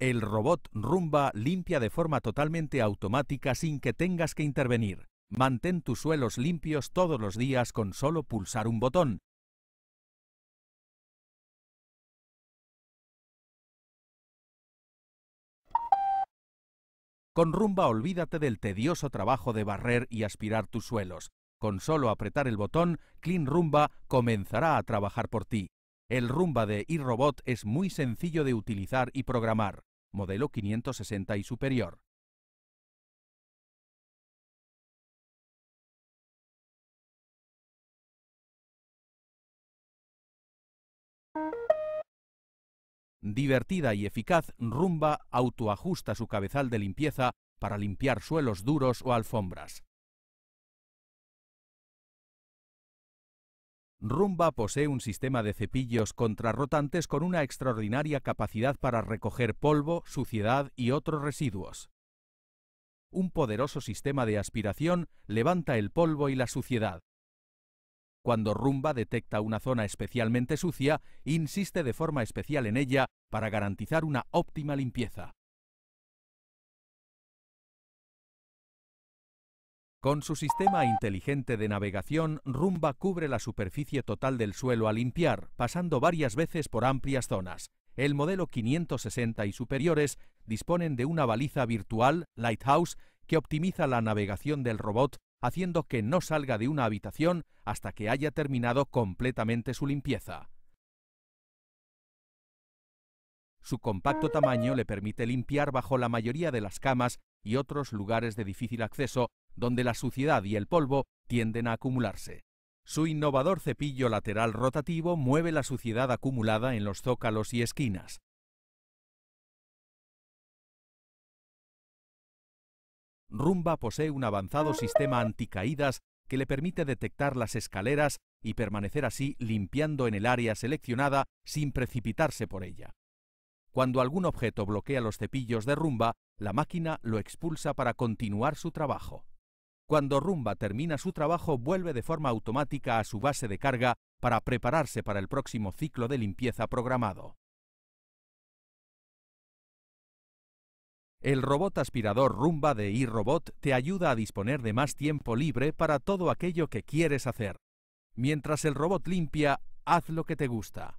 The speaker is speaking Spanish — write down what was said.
El robot Rumba limpia de forma totalmente automática sin que tengas que intervenir. Mantén tus suelos limpios todos los días con solo pulsar un botón. Con Rumba olvídate del tedioso trabajo de barrer y aspirar tus suelos. Con solo apretar el botón, Clean Rumba comenzará a trabajar por ti. El Rumba de iRobot es muy sencillo de utilizar y programar modelo 560 y superior. Divertida y eficaz, Rumba autoajusta su cabezal de limpieza para limpiar suelos duros o alfombras. Rumba posee un sistema de cepillos contrarrotantes con una extraordinaria capacidad para recoger polvo, suciedad y otros residuos. Un poderoso sistema de aspiración levanta el polvo y la suciedad. Cuando Rumba detecta una zona especialmente sucia, insiste de forma especial en ella para garantizar una óptima limpieza. Con su sistema inteligente de navegación, Rumba cubre la superficie total del suelo a limpiar, pasando varias veces por amplias zonas. El modelo 560 y superiores disponen de una baliza virtual, Lighthouse, que optimiza la navegación del robot, haciendo que no salga de una habitación hasta que haya terminado completamente su limpieza. Su compacto tamaño le permite limpiar bajo la mayoría de las camas y otros lugares de difícil acceso donde la suciedad y el polvo tienden a acumularse. Su innovador cepillo lateral rotativo mueve la suciedad acumulada en los zócalos y esquinas. Rumba posee un avanzado sistema anticaídas que le permite detectar las escaleras y permanecer así limpiando en el área seleccionada sin precipitarse por ella. Cuando algún objeto bloquea los cepillos de rumba, la máquina lo expulsa para continuar su trabajo. Cuando Rumba termina su trabajo, vuelve de forma automática a su base de carga para prepararse para el próximo ciclo de limpieza programado. El robot aspirador Rumba de iRobot te ayuda a disponer de más tiempo libre para todo aquello que quieres hacer. Mientras el robot limpia, haz lo que te gusta.